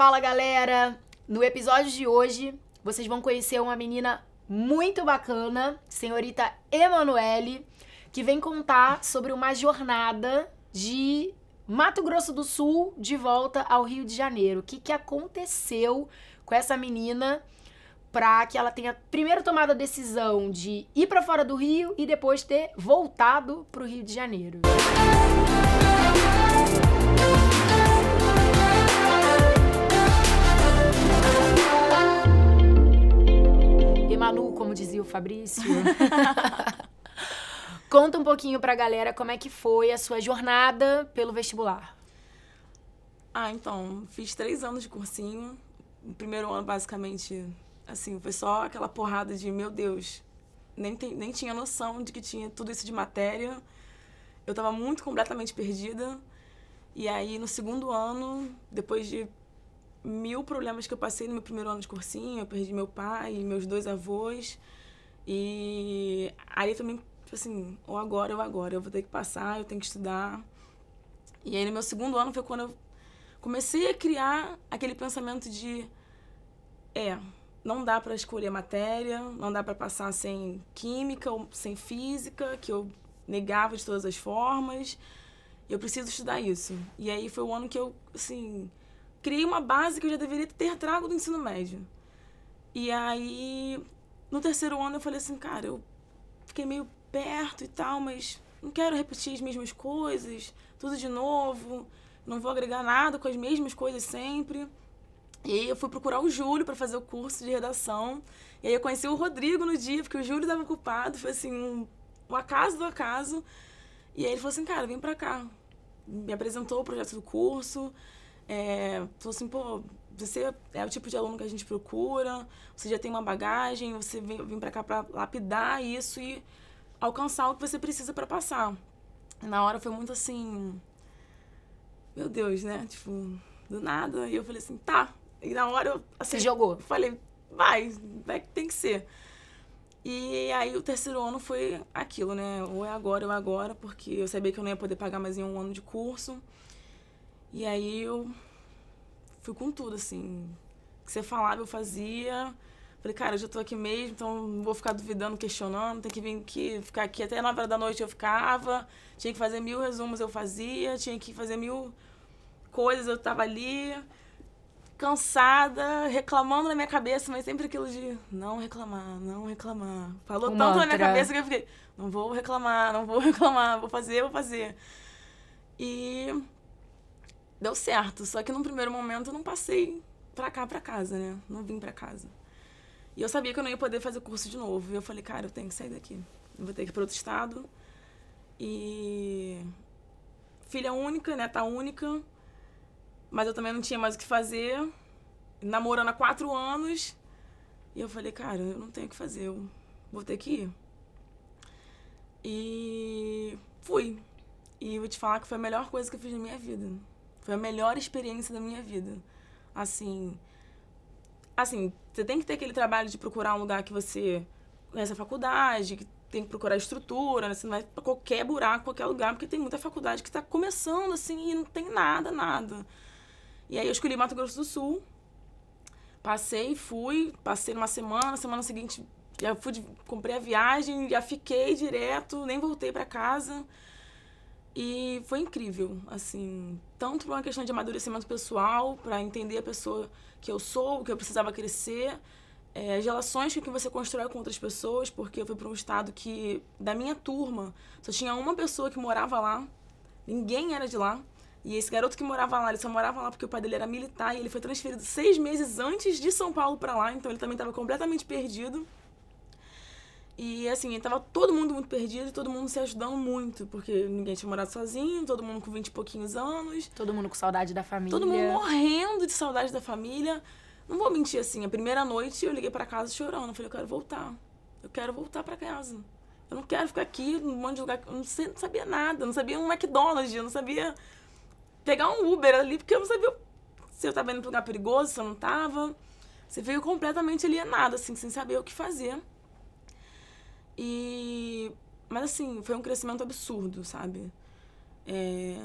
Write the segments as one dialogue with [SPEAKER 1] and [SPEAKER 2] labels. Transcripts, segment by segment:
[SPEAKER 1] Fala galera! No episódio de hoje vocês vão conhecer uma menina muito bacana, senhorita Emanuele, que vem contar sobre uma jornada de Mato Grosso do Sul de volta ao Rio de Janeiro. O que, que aconteceu com essa menina para que ela tenha primeiro tomado a decisão de ir para fora do Rio e depois ter voltado para o Rio de Janeiro? Música Fabrício. Conta um pouquinho pra galera como é que foi a sua jornada pelo vestibular.
[SPEAKER 2] Ah, então, fiz três anos de cursinho. O primeiro ano, basicamente, assim, foi só aquela porrada de, meu Deus, nem, tem, nem tinha noção de que tinha tudo isso de matéria. Eu tava muito completamente perdida. E aí, no segundo ano, depois de mil problemas que eu passei no meu primeiro ano de cursinho, eu perdi meu pai e meus dois avós. E aí também, tipo assim, ou agora ou agora, eu vou ter que passar, eu tenho que estudar. E aí no meu segundo ano foi quando eu comecei a criar aquele pensamento de é, não dá para escolher matéria, não dá para passar sem química ou sem física, que eu negava de todas as formas. Eu preciso estudar isso. E aí foi o ano que eu, assim, criei uma base que eu já deveria ter trago do ensino médio. E aí no terceiro ano eu falei assim, cara, eu fiquei meio perto e tal, mas não quero repetir as mesmas coisas, tudo de novo, não vou agregar nada com as mesmas coisas sempre. E aí eu fui procurar o Júlio para fazer o curso de redação. E aí eu conheci o Rodrigo no dia, porque o Júlio estava ocupado, foi assim, um, um acaso do acaso. E aí ele falou assim, cara, vem pra cá. Me apresentou o projeto do curso. É, falou assim, pô, você é o tipo de aluno que a gente procura, você já tem uma bagagem, você vem, vem para cá para lapidar isso e alcançar o que você precisa para passar. na hora foi muito assim, meu Deus, né? Tipo, do nada. E eu falei assim, tá. E na hora eu. Assim, você jogou? Falei, vai, vai que tem que ser. E aí o terceiro ano foi aquilo, né? Ou é agora ou é agora, porque eu sabia que eu não ia poder pagar mais em um ano de curso. E aí eu fui com tudo, assim. O que você falava, eu fazia. Falei, cara, eu já tô aqui mesmo, então não vou ficar duvidando, questionando, tem que vir aqui, ficar aqui até 9 horas da noite eu ficava, tinha que fazer mil resumos, eu fazia, tinha que fazer mil coisas, eu tava ali, cansada, reclamando na minha cabeça, mas sempre aquilo de não reclamar, não reclamar. Falou tanto na minha cabeça que eu fiquei, não vou reclamar, não vou reclamar, vou fazer, vou fazer. E deu certo. Só que num primeiro momento eu não passei pra cá, pra casa, né? Não vim pra casa. E eu sabia que eu não ia poder fazer o curso de novo. E eu falei, cara, eu tenho que sair daqui. Eu vou ter que ir pra outro estado. E. Filha única, neta única. Mas eu também não tinha mais o que fazer. Namorando há quatro anos. E eu falei, cara, eu não tenho o que fazer. Eu vou ter que ir. E. Fui. E vou te falar que foi a melhor coisa que eu fiz na minha vida. Foi a melhor experiência da minha vida. Assim, assim, você tem que ter aquele trabalho de procurar um lugar que você Nessa faculdade, que tem que procurar estrutura, né? você não vai para qualquer buraco, qualquer lugar, porque tem muita faculdade que está começando assim e não tem nada, nada. E aí eu escolhi Mato Grosso do Sul. Passei, fui, passei uma semana, semana seguinte já fui, comprei a viagem, já fiquei direto, nem voltei para casa. E foi incrível, assim, tanto por uma questão de amadurecimento pessoal, para entender a pessoa que eu sou, que eu precisava crescer, é, as relações que você constrói com outras pessoas, porque eu fui para um estado que, da minha turma, só tinha uma pessoa que morava lá, ninguém era de lá. E esse garoto que morava lá, ele só morava lá porque o pai dele era militar e ele foi transferido seis meses antes de São Paulo para lá, então ele também estava completamente perdido. E assim, tava todo mundo muito perdido e todo mundo se ajudando muito, porque ninguém tinha morado sozinho, todo mundo com 20 e pouquinhos anos. Todo mundo com saudade da família. Todo mundo morrendo de saudade da família. Não vou mentir assim, a primeira noite eu liguei para casa chorando, eu falei, eu quero voltar. Eu quero voltar para casa. Eu não quero ficar aqui num monte de lugar, eu não, sei, não sabia nada, eu não sabia um McDonald's, eu não sabia pegar um Uber ali, porque eu não sabia se eu tava indo pra um lugar perigoso, se eu não tava. Você veio completamente alienado, assim, sem saber o que fazer. E. Mas assim, foi um crescimento absurdo, sabe? É...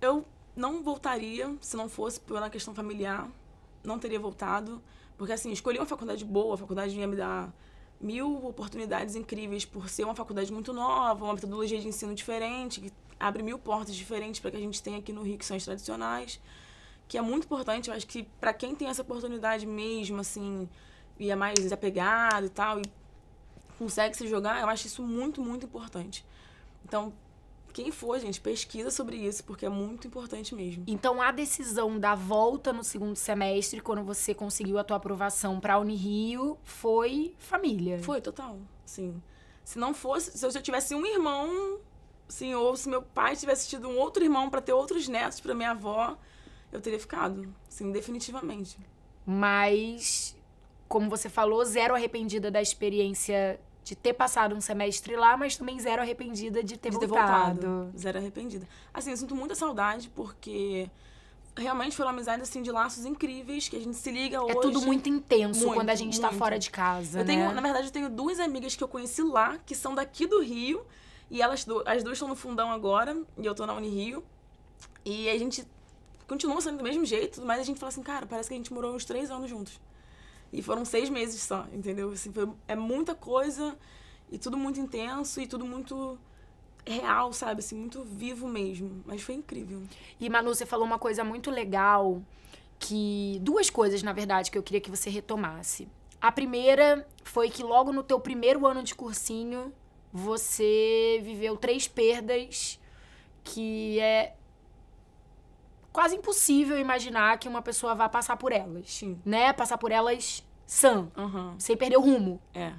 [SPEAKER 2] Eu não voltaria se não fosse pela questão familiar. Não teria voltado. Porque assim, escolhi uma faculdade boa, a faculdade ia me dar mil oportunidades incríveis por ser uma faculdade muito nova, uma metodologia de ensino diferente, que abre mil portas diferentes para que a gente tem aqui no Rio, que são as tradicionais, que é muito importante, eu acho que para quem tem essa oportunidade mesmo, assim, e é mais desapegado e tal, e consegue se jogar, eu acho isso muito, muito importante. Então, quem for, gente, pesquisa sobre isso, porque é muito importante mesmo.
[SPEAKER 1] Então, a decisão da volta no segundo semestre, quando você conseguiu a tua aprovação para a Unirio, foi família? Foi, total, sim.
[SPEAKER 2] Se não fosse, se eu tivesse um irmão, sim, ou se meu pai tivesse tido um outro irmão para ter outros netos para minha avó, eu teria ficado, sim, definitivamente. Mas como
[SPEAKER 1] você falou, zero arrependida da experiência de ter passado um semestre lá, mas também zero
[SPEAKER 2] arrependida de ter, de voltado. ter voltado. Zero arrependida. Assim, eu sinto muita saudade porque realmente foi uma amizade assim de laços incríveis que a gente se liga é hoje. É tudo muito intenso muito, quando a gente está fora de
[SPEAKER 1] casa. Eu né? tenho, na
[SPEAKER 2] verdade, eu tenho duas amigas que eu conheci lá que são daqui do Rio e elas as duas estão no Fundão agora e eu estou na Unirio e a gente continua sendo do mesmo jeito, mas a gente fala assim, cara, parece que a gente morou uns três anos juntos. E foram seis meses só, entendeu? Assim, foi, é muita coisa e tudo muito intenso e tudo muito real, sabe? Assim, muito vivo mesmo. Mas foi incrível. E Manu, você falou uma
[SPEAKER 1] coisa muito legal que duas coisas, na verdade, que eu queria que você retomasse. A primeira foi que logo no teu primeiro ano de cursinho, você viveu três perdas que é quase impossível imaginar que uma pessoa vá passar por elas, Sim. né? Passar por elas sã, uhum. sem perder o rumo. É.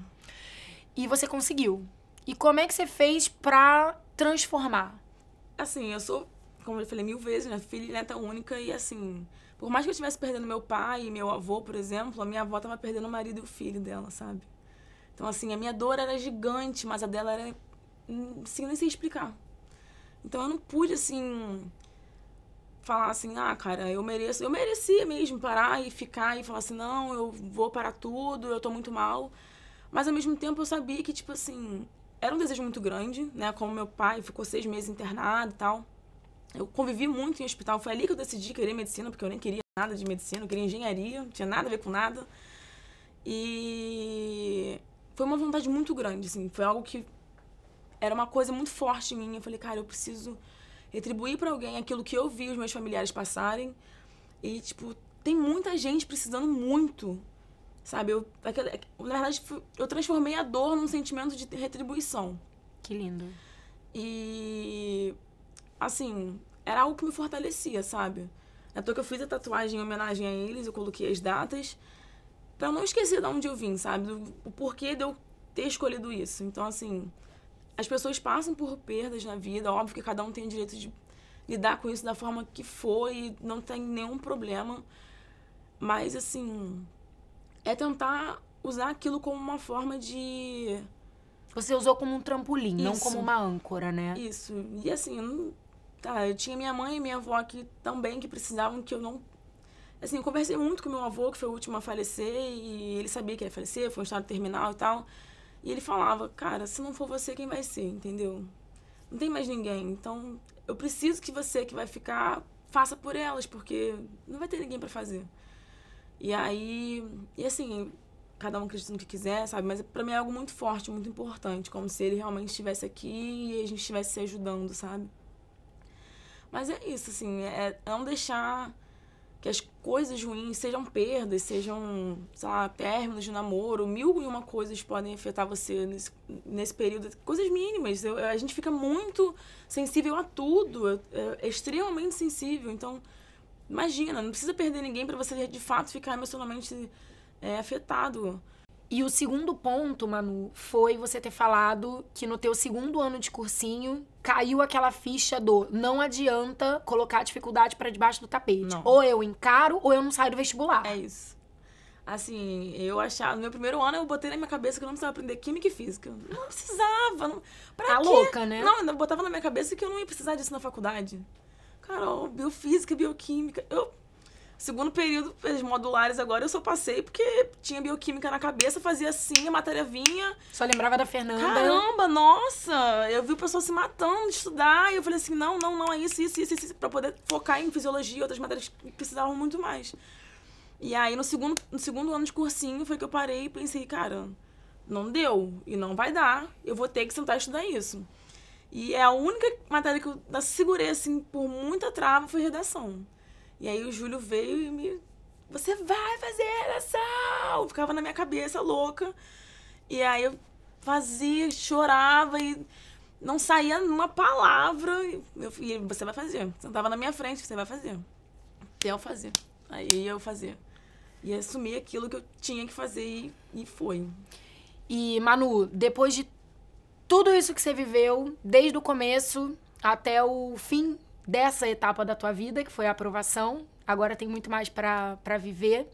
[SPEAKER 1] E você conseguiu. E como é que você fez
[SPEAKER 2] pra transformar? Assim, eu sou, como eu falei mil vezes, né? Filha e neta única e assim. Por mais que eu estivesse perdendo meu pai e meu avô, por exemplo, a minha avó tava perdendo o marido e o filho dela, sabe? Então, assim, a minha dor era gigante, mas a dela era. Hum, assim, nem sei explicar. Então, eu não pude, assim, falar assim, ah, cara, eu mereço, eu merecia mesmo parar e ficar e falar assim, não, eu vou parar tudo, eu tô muito mal. Mas ao mesmo tempo eu sabia que, tipo assim, era um desejo muito grande, né? Como meu pai ficou seis meses internado e tal. Eu convivi muito em hospital, foi ali que eu decidi querer medicina, porque eu nem queria nada de medicina, eu queria engenharia, não tinha nada a ver com nada. E foi uma vontade muito grande, assim, foi algo que era uma coisa muito forte em mim. Eu falei, cara, eu preciso retribuir para alguém aquilo que eu vi os meus familiares passarem. E, tipo, tem muita gente precisando muito, sabe? Eu, na verdade, eu transformei a dor num sentimento de retribuição. Que lindo. E, assim, era algo que me fortalecia, sabe? Na é toa que eu fiz a tatuagem em homenagem a eles, eu coloquei as datas, para não esquecer de onde eu vim, sabe? O porquê de eu ter escolhido isso. Então, assim, as pessoas passam por perdas na vida, óbvio que cada um tem o direito de lidar com isso da forma que foi, não tem nenhum problema. Mas, assim, é tentar usar aquilo como uma forma de. Você usou como um trampolim, isso. não como uma âncora, né? Isso. E assim, eu não... tá, eu tinha minha mãe e minha avó aqui também que precisavam que eu não. Assim, eu conversei muito com meu avô, que foi o último a falecer, e ele sabia que ia falecer, foi um estado terminal e tal. E ele falava, cara, se não for você, quem vai ser, entendeu? Não tem mais ninguém. Então, eu preciso que você que vai ficar faça por elas, porque não vai ter ninguém para fazer. E aí, e assim, cada um acredita no que quiser, sabe? Mas para mim é algo muito forte, muito importante, como se ele realmente estivesse aqui e a gente estivesse se ajudando, sabe? Mas é isso, assim, é, é não deixar que as coisas ruins, sejam perdas, sejam, sei lá, términos de namoro, mil e uma coisas podem afetar você nesse, nesse período. Coisas mínimas. Eu, a gente fica muito sensível a tudo, é, é extremamente sensível. Então, imagina, não precisa perder ninguém para você de fato ficar emocionalmente é, afetado. E o segundo ponto, Manu, foi você ter falado que no teu segundo ano
[SPEAKER 1] de cursinho caiu aquela ficha do não adianta colocar a dificuldade para debaixo do tapete.
[SPEAKER 2] Não. Ou eu encaro ou eu não
[SPEAKER 1] saio do vestibular. É isso.
[SPEAKER 2] Assim, eu achava. No meu primeiro ano, eu botei na minha cabeça que eu não precisava aprender química e física. Não precisava. Não, pra tá quê? louca, né? Não, eu botava na minha cabeça que eu não ia precisar disso na faculdade. Carol, biofísica, bioquímica. Eu Segundo período, fez modulares agora eu só passei porque tinha bioquímica na cabeça, fazia assim, a matéria vinha. Só lembrava da Fernanda. Caramba, nossa! Eu vi o pessoal se matando de estudar e eu falei assim: não, não, não, é isso, isso, isso, isso, pra poder focar em fisiologia e outras matérias que precisavam muito mais. E aí, no segundo, no segundo ano de cursinho, foi que eu parei e pensei: cara, não deu e não vai dar, eu vou ter que sentar estudar isso. E é a única matéria que eu segurei, assim, por muita trava foi redação. E aí o Júlio veio e me. Você vai fazer oração! Ficava na minha cabeça louca. E aí eu fazia, chorava e não saía uma palavra. E, eu, e você vai fazer. Sentava então, na minha frente, você vai fazer. Até eu fazer. Aí eu fazia. E assumi aquilo que eu tinha que fazer e, e foi. E, Manu, depois de tudo isso que você viveu,
[SPEAKER 1] desde o começo até o fim dessa etapa da tua vida, que foi a aprovação. Agora tem muito mais para viver.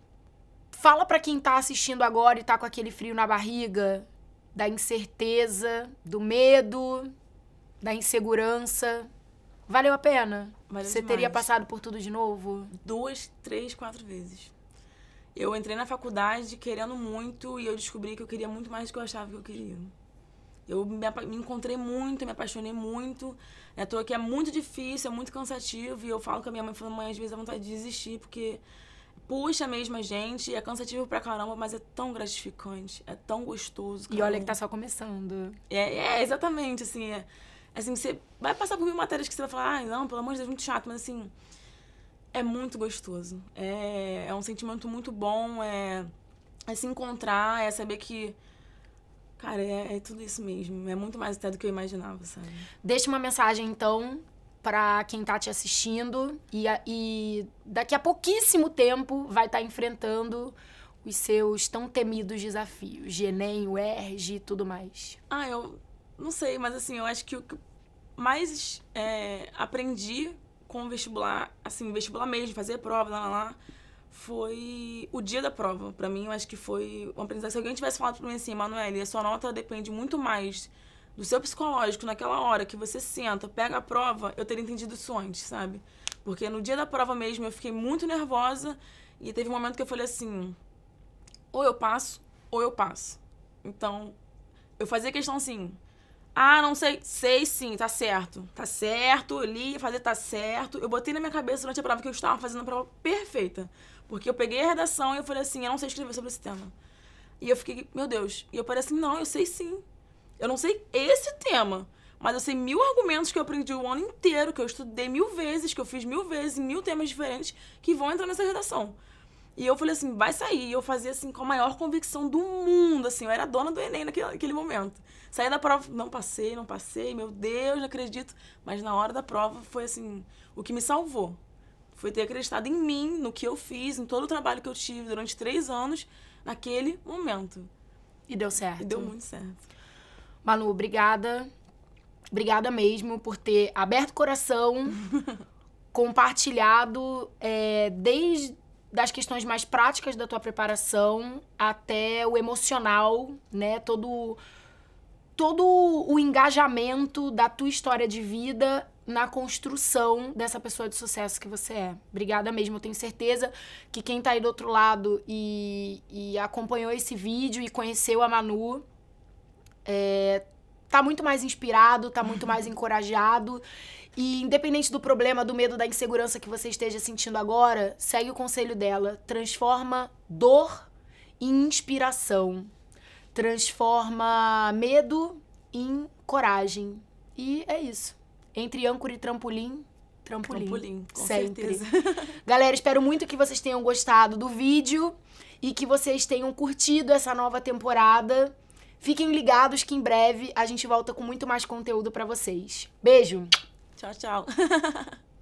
[SPEAKER 1] Fala para quem tá assistindo agora e tá com aquele frio na barriga, da incerteza, do medo, da insegurança. Valeu a pena? Valeu Você demais. teria passado
[SPEAKER 2] por tudo de novo? Duas, três, quatro vezes. Eu entrei na faculdade querendo muito e eu descobri que eu queria muito mais do que eu achava que eu queria. Eu me, me, encontrei muito, me apaixonei muito. É toa que é muito difícil, é muito cansativo. E eu falo com a minha mãe, falando, mãe, às vezes a é vontade de desistir, porque puxa mesmo a gente. É cansativo pra caramba, mas é tão gratificante, é tão gostoso. Caramba. E olha que tá só começando. É, é exatamente, assim. É, assim, você vai passar por mil matérias que você vai falar, ah, não, pelo amor de Deus, muito chato, mas assim. É muito gostoso. É, é um sentimento muito bom, é, é se encontrar, é saber que Cara, é, é, tudo isso mesmo. É muito mais até do que eu imaginava, sabe? Deixa uma mensagem, então, para quem tá te assistindo e, e
[SPEAKER 1] daqui a pouquíssimo tempo vai estar tá enfrentando os seus tão temidos desafios, de o UERJ e tudo mais.
[SPEAKER 2] Ah, eu não sei, mas assim, eu acho que o que mais é, aprendi com o vestibular, assim, vestibular mesmo, fazer prova, lá, lá, lá, foi o dia da prova. Para mim, eu acho que foi uma aprendizagem. Se alguém tivesse falado para mim assim, Manoel, a sua nota depende muito mais do seu psicológico naquela hora que você senta, pega a prova, eu teria entendido isso antes, sabe? Porque no dia da prova mesmo eu fiquei muito nervosa e teve um momento que eu falei assim: ou eu passo, ou eu passo. Então, eu fazia questão assim: ah, não sei, sei sim, tá certo. Tá certo, eu li, fazer tá certo. Eu botei na minha cabeça durante a prova que eu estava fazendo a prova perfeita. Porque eu peguei a redação e eu falei assim, eu não sei escrever sobre esse tema. E eu fiquei, meu Deus. E eu falei assim, não, eu sei sim. Eu não sei esse tema, mas eu sei mil argumentos que eu aprendi o ano inteiro, que eu estudei mil vezes, que eu fiz mil vezes, em mil temas diferentes, que vão entrar nessa redação. E eu falei assim, vai sair. E eu fazia assim com a maior convicção do mundo, assim, eu era dona do Enem naquele, naquele momento. Saí da prova, não passei, não passei, meu Deus, não acredito. Mas na hora da prova foi assim, o que me salvou foi ter acreditado em mim, no que eu fiz, em todo o trabalho que eu tive durante três anos, naquele momento. E deu certo. E deu muito certo. Manu, obrigada.
[SPEAKER 1] Obrigada mesmo por ter aberto o coração, compartilhado é, desde das questões mais práticas da tua preparação até o emocional, né? Todo todo o engajamento da tua história de vida na construção dessa pessoa de sucesso que você é. Obrigada mesmo, eu tenho certeza que quem tá aí do outro lado e, e acompanhou esse vídeo e conheceu a Manu é, tá muito mais inspirado, tá muito mais encorajado. E independente do problema, do medo, da insegurança que você esteja sentindo agora, segue o conselho dela. Transforma dor em inspiração transforma medo em coragem. E é isso. Entre âncora e trampolim, trampolim. Trampolim, com sempre. certeza. Galera, espero muito que vocês tenham gostado do vídeo e que vocês tenham curtido essa nova temporada. Fiquem ligados que em breve a gente volta com muito mais conteúdo para vocês. Beijo.
[SPEAKER 2] Tchau, tchau.